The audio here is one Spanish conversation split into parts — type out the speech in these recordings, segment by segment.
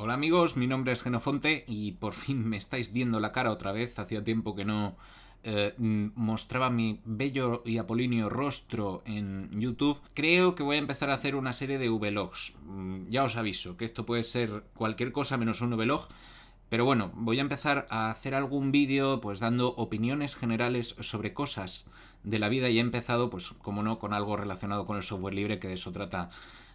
Hola amigos, mi nombre es Genofonte y por fin me estáis viendo la cara otra vez. Hacía tiempo que no eh, mostraba mi bello y apolíneo rostro en YouTube. Creo que voy a empezar a hacer una serie de vlogs. Mm, ya os aviso que esto puede ser cualquier cosa menos un vlog. Pero bueno, voy a empezar a hacer algún vídeo pues dando opiniones generales sobre cosas de la vida y he empezado pues como no con algo relacionado con el software libre que de eso trata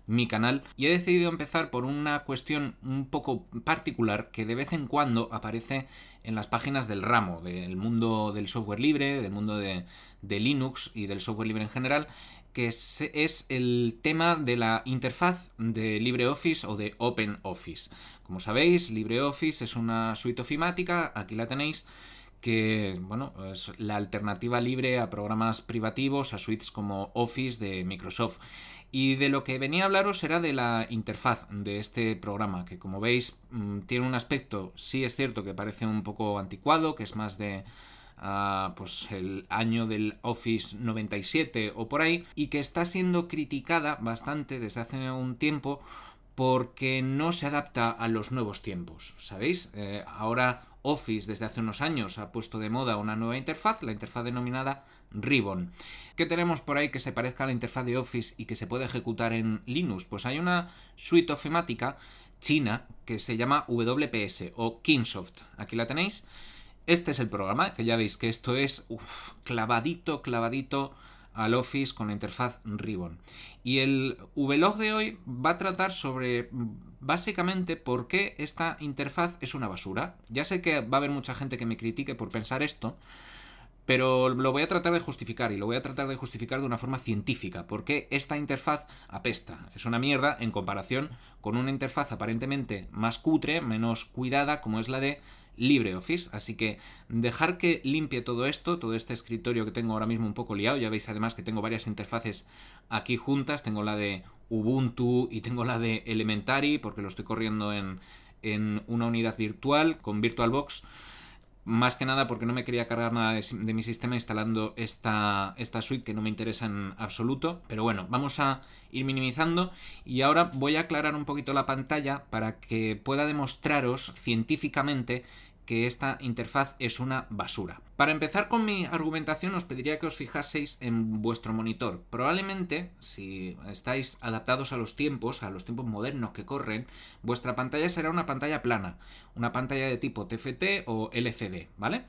mi canal y he decidido empezar por una cuestión un poco particular que de vez en cuando aparece en las páginas del ramo, del mundo del software libre, del mundo de, de Linux y del software libre en general que es, el tema de la interfaz de LibreOffice o de OpenOffice. Como sabéis, LibreOffice es una suite ofimática, aquí la tenéis, que bueno, es la alternativa libre a programas privativos, a suites como Office de Microsoft. Y de lo que venía a hablaros era de la interfaz de este programa, que como veis mm, tiene un aspecto, sí es cierto que parece un poco anticuado, que es más de pues el año del Office 97 o por ahí, y que está siendo criticada bastante desde hace un tiempo porque no se adapta a los nuevos tiempos, ¿sabéis? Eh, ahora Office desde hace unos años ha puesto de moda una nueva interfaz, la interfaz denominada Ribbon. ¿Qué tenemos por ahí que se parezca a la interfaz de Office y que se puede ejecutar en Linux? Pues hay una suite ofimática china que se llama WPS o Kingsoft. Aquí la tenéis este es el programa, que ya veis que esto es clavadito, clavadito al Office con la interfaz Ribbon. Y el Vlog de hoy va a tratar sobre básicamente por qué esta interfaz es una basura. Ya sé que va a haber mucha gente que me critique por pensar esto, pero lo voy a tratar de justificar y lo voy a tratar de justificar de una forma científica, porque esta interfaz apesta, es una mierda en comparación con una interfaz aparentemente más cutre, menos cuidada, como es la de LibreOffice. Así que dejar que limpie todo esto, todo este escritorio que tengo ahora mismo un poco liado. Ya veis además que tengo varias interfaces aquí juntas. Tengo la de Ubuntu y tengo la de Elementary porque lo estoy corriendo en, en una unidad virtual con VirtualBox. Más que nada porque no me quería cargar nada de, mi sistema instalando esta, esta suite que no me interesa en absoluto. Pero bueno, vamos a ir minimizando y ahora voy a aclarar un poquito la pantalla para que pueda demostraros científicamente que esta interfaz es una basura. Para empezar con mi argumentación os pediría que os fijaseis en vuestro monitor. Probablemente, si estáis adaptados a los tiempos, a los tiempos modernos que corren, vuestra pantalla será una pantalla plana, una pantalla de tipo TFT o LCD, ¿vale?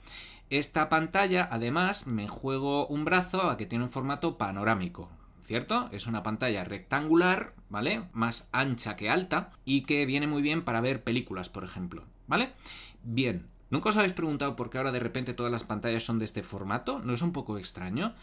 Esta pantalla, además, me juego un brazo a que tiene un formato panorámico, ¿cierto? Es una pantalla rectangular, ¿vale? Más ancha que alta y que viene muy bien para ver películas, por ejemplo. ¿vale? Bien, ¿Nunca os habéis preguntado por qué ahora de repente todas las pantallas son de este formato? ¿No es un poco extraño?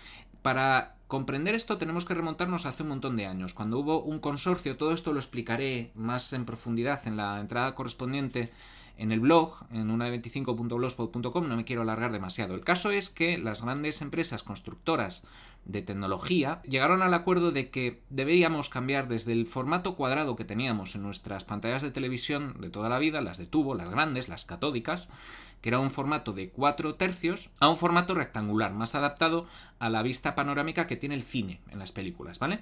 Para comprender esto tenemos que remontarnos hace un montón de años, cuando hubo un consorcio, todo esto lo explicaré más en profundidad en la entrada correspondiente en el blog, en una de 25.blogspot.com, no me quiero alargar demasiado. El caso es que las grandes empresas constructoras de tecnología llegaron al acuerdo de que deberíamos cambiar desde el formato cuadrado que teníamos en nuestras pantallas de televisión de toda la vida, las de tubo, las grandes, las catódicas, que era un formato de 4 tercios, a un formato rectangular, más adaptado a la vista panorámica que tiene el cine en las películas, ¿vale?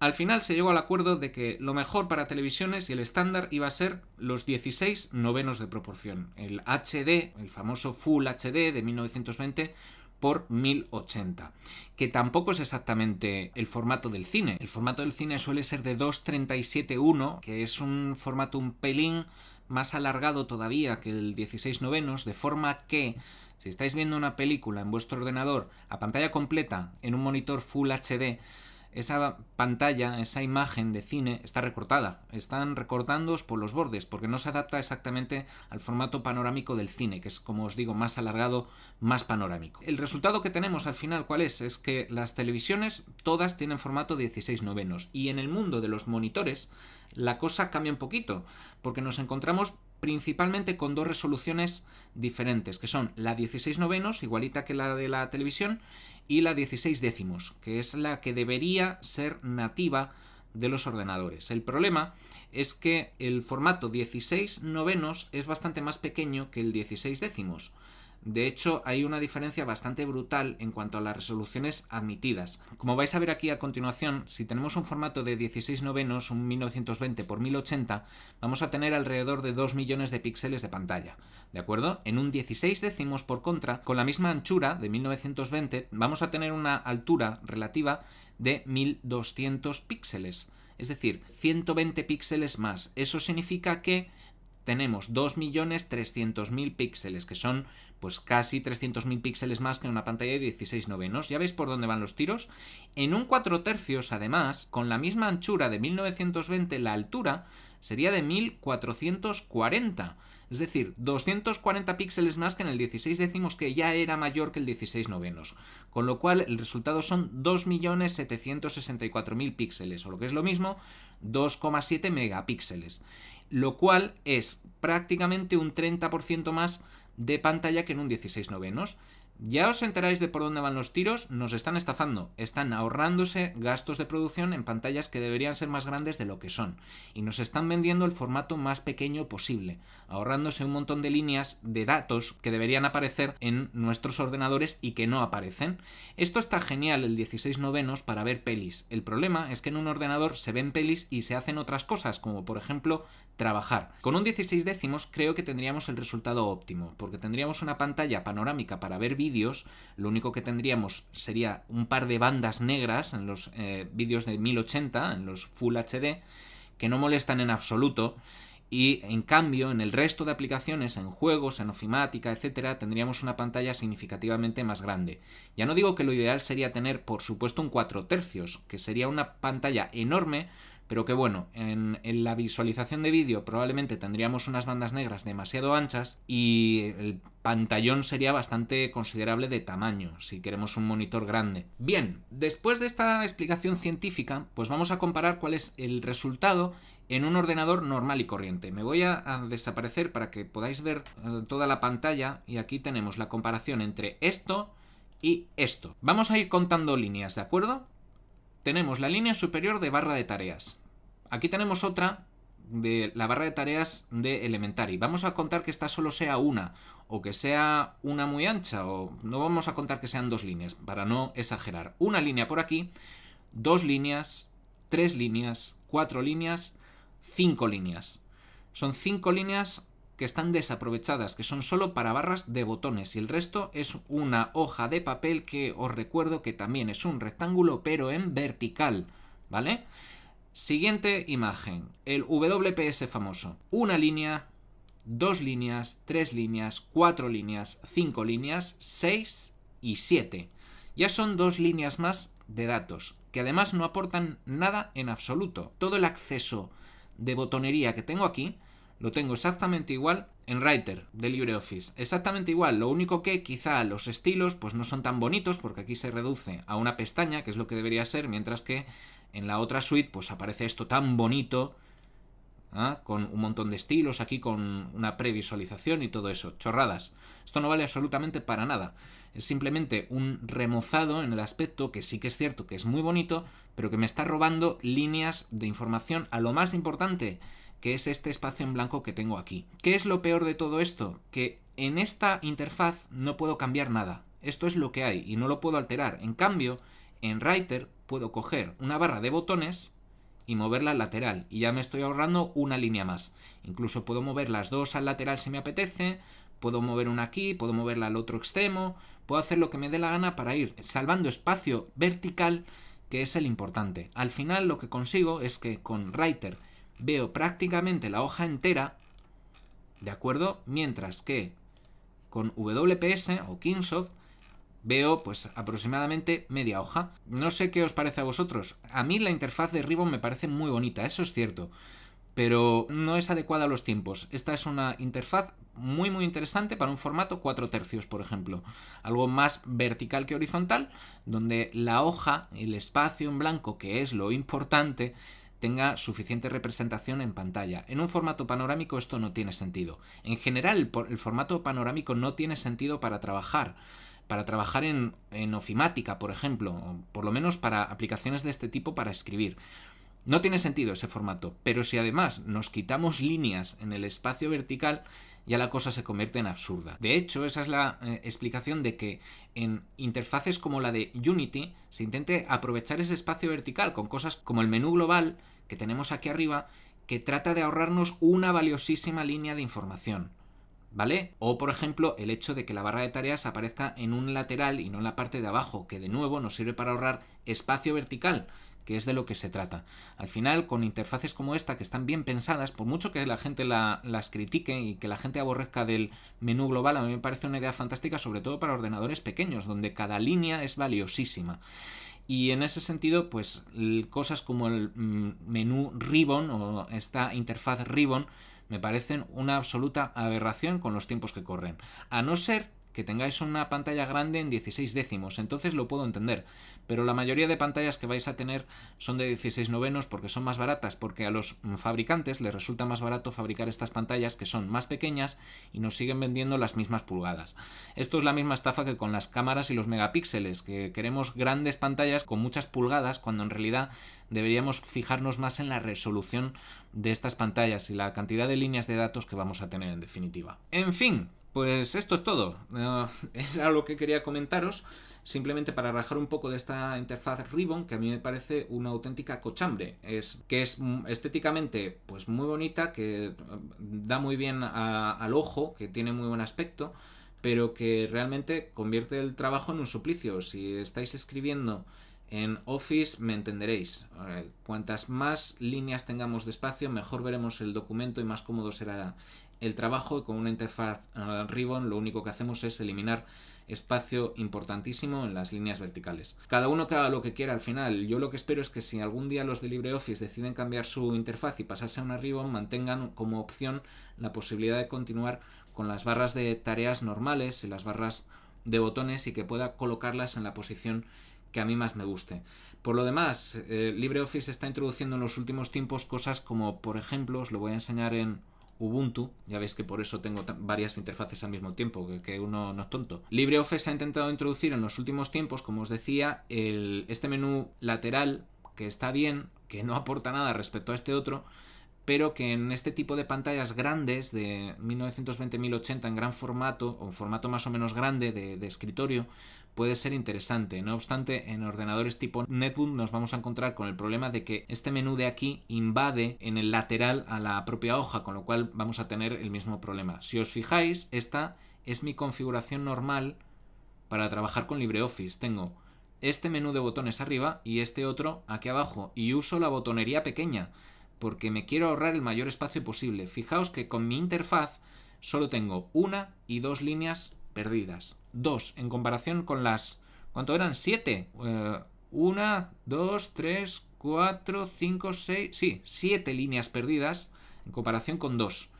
Al final se llegó al acuerdo de que lo mejor para televisiones y el estándar iba a ser los 16 novenos de proporción, el HD, el famoso Full HD de 1920 por 1080, que tampoco es exactamente el formato del cine. El formato del cine suele ser de 2.37.1, que es un formato un pelín más alargado todavía que el 16 novenos, de forma que si estáis viendo una película en vuestro ordenador a pantalla completa en un monitor Full HD, esa pantalla, esa imagen de cine está recortada. Están recortándose por los bordes porque no se adapta exactamente al formato panorámico del cine, que es, como os digo, más alargado, más panorámico. El resultado que tenemos al final, ¿cuál es? Es que las televisiones todas tienen formato 16 novenos y en el mundo de los monitores la cosa cambia un poquito porque nos encontramos principalmente con dos resoluciones diferentes, que son la 16 novenos, igualita que la de la televisión, y la 16 décimos, que es la que debería ser nativa de los ordenadores. El problema es que el formato 16 novenos es bastante más pequeño que el 16 décimos. De hecho, hay una diferencia bastante brutal en cuanto a las resoluciones admitidas. Como vais a ver aquí a continuación, si tenemos un formato de 16 novenos, un 1920 x 1080, vamos a tener alrededor de 2 millones de píxeles de pantalla. ¿De acuerdo? En un 16 décimos por contra, con la misma anchura de 1920, vamos a tener una altura relativa de 1200 píxeles. Es decir, 120 píxeles más. Eso significa que tenemos 2.300.000 píxeles, que son pues casi 300.000 píxeles más que en una pantalla de 16 novenos. ¿Ya veis por dónde van los tiros? En un 4 tercios, además, con la misma anchura de 1920, la altura sería de 1440. Es decir, 240 píxeles más que en el 16 décimos que ya era mayor que el 16 novenos. Con lo cual el resultado son 2.764.000 píxeles, o lo que es lo mismo, 2,7 megapíxeles lo cual es prácticamente un 30% más de pantalla que en un 16 novenos. Ya os enteráis de por dónde van los tiros, nos están estafando, están ahorrándose gastos de producción en pantallas que deberían ser más grandes de lo que son, y nos están vendiendo el formato más pequeño posible, ahorrándose un montón de líneas de datos que deberían aparecer en nuestros ordenadores y que no aparecen. Esto está genial el 16 novenos para ver pelis. El problema es que en un ordenador se ven pelis y se hacen otras cosas, como por ejemplo trabajar. Con un 16 décimos creo que tendríamos el resultado óptimo, porque tendríamos una pantalla panorámica para ver vídeos lo único que tendríamos sería un par de bandas negras en los eh, vídeos de 1080, en los Full HD, que no molestan en absoluto. Y en cambio, en el resto de aplicaciones, en juegos, en ofimática, etcétera, tendríamos una pantalla significativamente más grande. Ya no digo que lo ideal sería tener, por supuesto, un 4 tercios, que sería una pantalla enorme pero que bueno, en, la visualización de vídeo probablemente tendríamos unas bandas negras demasiado anchas y el pantallón sería bastante considerable de tamaño si queremos un monitor grande. Bien, después de esta explicación científica, pues vamos a comparar cuál es el resultado en un ordenador normal y corriente. Me voy a, desaparecer para que podáis ver eh, toda la pantalla y aquí tenemos la comparación entre esto y esto. Vamos a ir contando líneas, ¿de acuerdo? tenemos la línea superior de barra de tareas. Aquí tenemos otra de la barra de tareas de Elementary. Vamos a contar que esta solo sea una, o que sea una muy ancha, o no vamos a contar que sean dos líneas, para no exagerar. Una línea por aquí, dos líneas, tres líneas, cuatro líneas, cinco líneas. Son cinco líneas que están desaprovechadas, que son solo para barras de botones y el resto es una hoja de papel que os recuerdo que también es un rectángulo pero en vertical, ¿vale? Siguiente imagen, el WPS famoso. Una línea, dos líneas, tres líneas, cuatro líneas, cinco líneas, seis y siete. Ya son dos líneas más de datos, que además no aportan nada en absoluto. Todo el acceso de botonería que tengo aquí lo tengo exactamente igual en Writer de LibreOffice. Exactamente igual, lo único que quizá los estilos pues no son tan bonitos porque aquí se reduce a una pestaña, que es lo que debería ser, mientras que en la otra suite pues aparece esto tan bonito ¿ah? con un montón de estilos, aquí con una previsualización y todo eso, chorradas. Esto no vale absolutamente para nada. Es simplemente un remozado en el aspecto que sí que es cierto que es muy bonito, pero que me está robando líneas de información a lo más importante, que es este espacio en blanco que tengo aquí. ¿Qué es lo peor de todo esto? Que en esta interfaz no puedo cambiar nada. Esto es lo que hay y no lo puedo alterar. En cambio, en Writer puedo coger una barra de botones y moverla al lateral y ya me estoy ahorrando una línea más. Incluso puedo mover las dos al lateral si me apetece, puedo mover una aquí, puedo moverla al otro extremo, puedo hacer lo que me dé la gana para ir salvando espacio vertical que es el importante. Al final lo que consigo es que con Writer veo prácticamente la hoja entera, ¿de acuerdo? Mientras que con WPS o Kingsoft veo pues aproximadamente media hoja. No sé qué os parece a vosotros. A mí la interfaz de Ribbon me parece muy bonita, eso es cierto. Pero no es adecuada a los tiempos. Esta es una interfaz muy muy interesante para un formato 4 tercios, por ejemplo. Algo más vertical que horizontal, donde la hoja, el espacio en blanco, que es lo importante, tenga suficiente representación en pantalla. En un formato panorámico esto no tiene sentido. En general, el formato panorámico no tiene sentido para trabajar para trabajar en, ofimática, por ejemplo, o por lo menos para aplicaciones de este tipo para escribir. No tiene sentido ese formato, pero si además nos quitamos líneas en el espacio vertical, ya la cosa se convierte en absurda. De hecho, esa es la eh, explicación de que en interfaces como la de Unity se intente aprovechar ese espacio vertical con cosas como el menú global que tenemos aquí arriba, que trata de ahorrarnos una valiosísima línea de información. ¿Vale? O por ejemplo el hecho de que la barra de tareas aparezca en un lateral y no en la parte de abajo, que de nuevo nos sirve para ahorrar espacio vertical, que es de lo que se trata. Al final, con interfaces como esta, que están bien pensadas, por mucho que la gente las critique y que la gente aborrezca del menú global, a mí me parece una idea fantástica, sobre todo para ordenadores pequeños, donde cada línea es valiosísima. Y en ese sentido, pues cosas como el mm, menú Ribbon o esta interfaz Ribbon me parecen una absoluta aberración con los tiempos que corren. A no ser que tengáis una pantalla grande en 16 décimos, entonces lo puedo entender pero la mayoría de pantallas que vais a tener son de 16 novenos porque son más baratas, porque a los fabricantes les resulta más barato fabricar estas pantallas que son más pequeñas y nos siguen vendiendo las mismas pulgadas. Esto es la misma estafa que con las cámaras y los megapíxeles, que queremos grandes pantallas con muchas pulgadas cuando en realidad deberíamos fijarnos más en la resolución de estas pantallas y la cantidad de líneas de datos que vamos a tener en definitiva. En fin, pues esto es todo. Eh, era lo que quería comentaros simplemente para rajar un poco de esta interfaz Ribbon, que a mí me parece una auténtica cochambre. Es que es estéticamente pues muy bonita, que mm, da muy bien al ojo, que tiene muy buen aspecto, pero que realmente convierte el trabajo en un suplicio. Si estáis escribiendo en Office me entenderéis. Cuantas más líneas tengamos de espacio, mejor veremos el documento y más cómodo será el trabajo. Y con una interfaz eh, Ribbon lo único que hacemos es eliminar espacio importantísimo en las líneas verticales. Cada uno que haga lo que quiera al final. Yo lo que espero es que si algún día los de LibreOffice deciden cambiar su interfaz y pasarse a un ribbon, mantengan como opción la posibilidad de continuar con las barras de tareas normales y las barras de botones y que pueda colocarlas en la posición que a mí más me guste. Por lo demás, eh, LibreOffice está introduciendo en los últimos tiempos cosas como, por ejemplo, os lo voy a enseñar en Ubuntu, ya veis que por eso tengo varias interfaces al mismo tiempo, que, uno no es tonto. LibreOffice ha intentado introducir en los últimos tiempos, como os decía, el, este menú lateral, que está bien, que no aporta nada respecto a este otro, pero que en este tipo de pantallas grandes de 1920-1080 en gran formato, o formato más o menos grande de escritorio, puede ser interesante. No obstante, en ordenadores tipo netbook nos vamos a encontrar con el problema de que este menú de aquí invade en el lateral a la propia hoja, con lo cual vamos a tener el mismo problema. Si os fijáis, esta es mi configuración normal para trabajar con LibreOffice. Tengo este menú de botones arriba y este otro aquí abajo y uso la botonería pequeña porque me quiero ahorrar el mayor espacio posible. Fijaos que con mi interfaz solo tengo una y dos líneas perdidas. 2 en comparación con las... ¿Cuánto eran? 7. 1, 2, 3, 4, 5, 6... Sí, 7 líneas perdidas en comparación con 2.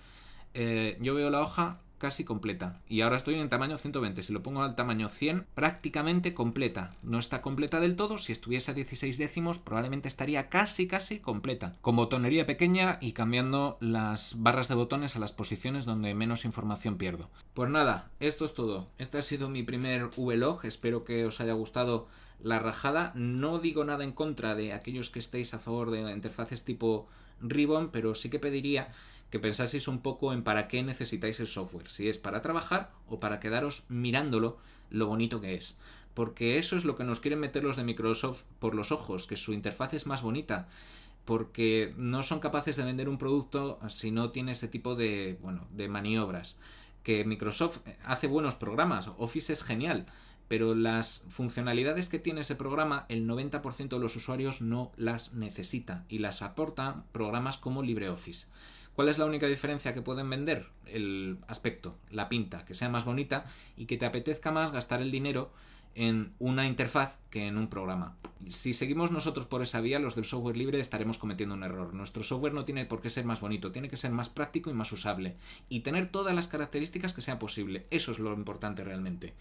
Eh, yo veo la hoja casi completa. Y ahora estoy en el tamaño 120. Si lo pongo al tamaño 100, prácticamente completa. No está completa del todo. Si estuviese a 16 décimos, probablemente estaría casi, casi completa. Con botonería pequeña y cambiando las barras de botones a las posiciones donde menos información pierdo. Pues nada, esto es todo. Este ha sido mi primer vlog. Espero que os haya gustado la rajada. No digo nada en contra de aquellos que estéis a favor de interfaces tipo Ribbon, pero sí que pediría que pensaseis un poco en para qué necesitáis el software, si es para trabajar o para quedaros mirándolo lo bonito que es. Porque eso es lo que nos quieren meter los de Microsoft por los ojos, que su interfaz es más bonita, porque no son capaces de vender un producto si no tiene ese tipo de, bueno, de maniobras. Que Microsoft hace buenos programas, Office es genial, pero las funcionalidades que tiene ese programa, el 90% de los usuarios no las necesita y las aportan programas como LibreOffice. ¿Cuál es la única diferencia que pueden vender? El aspecto, la pinta, que sea más bonita y que te apetezca más gastar el dinero en una interfaz que en un programa. Si seguimos nosotros por esa vía, los del software libre estaremos cometiendo un error. Nuestro software no tiene por qué ser más bonito, tiene que ser más práctico y más usable. Y tener todas las características que sea posible. Eso es lo importante realmente.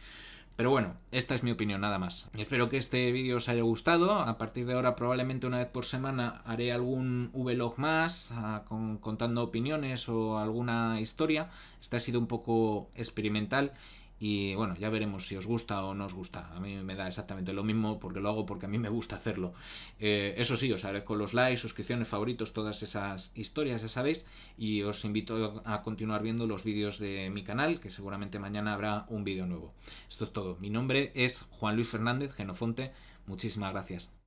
Pero bueno, esta es mi opinión nada más. Espero que este vídeo os haya gustado. A partir de ahora probablemente una vez por semana haré algún vlog más ah, contando opiniones o alguna historia. Esta ha sido un poco experimental y bueno, ya veremos si os gusta o no os gusta. A mí me da exactamente lo mismo porque lo hago porque a mí me gusta hacerlo. Eh, eso sí, os con los likes, suscripciones, favoritos, todas esas historias, ya sabéis. Y os invito a continuar viendo los vídeos de mi canal, que seguramente mañana habrá un vídeo nuevo. Esto es todo. Mi nombre es Juan Luis Fernández Genofonte. Muchísimas gracias.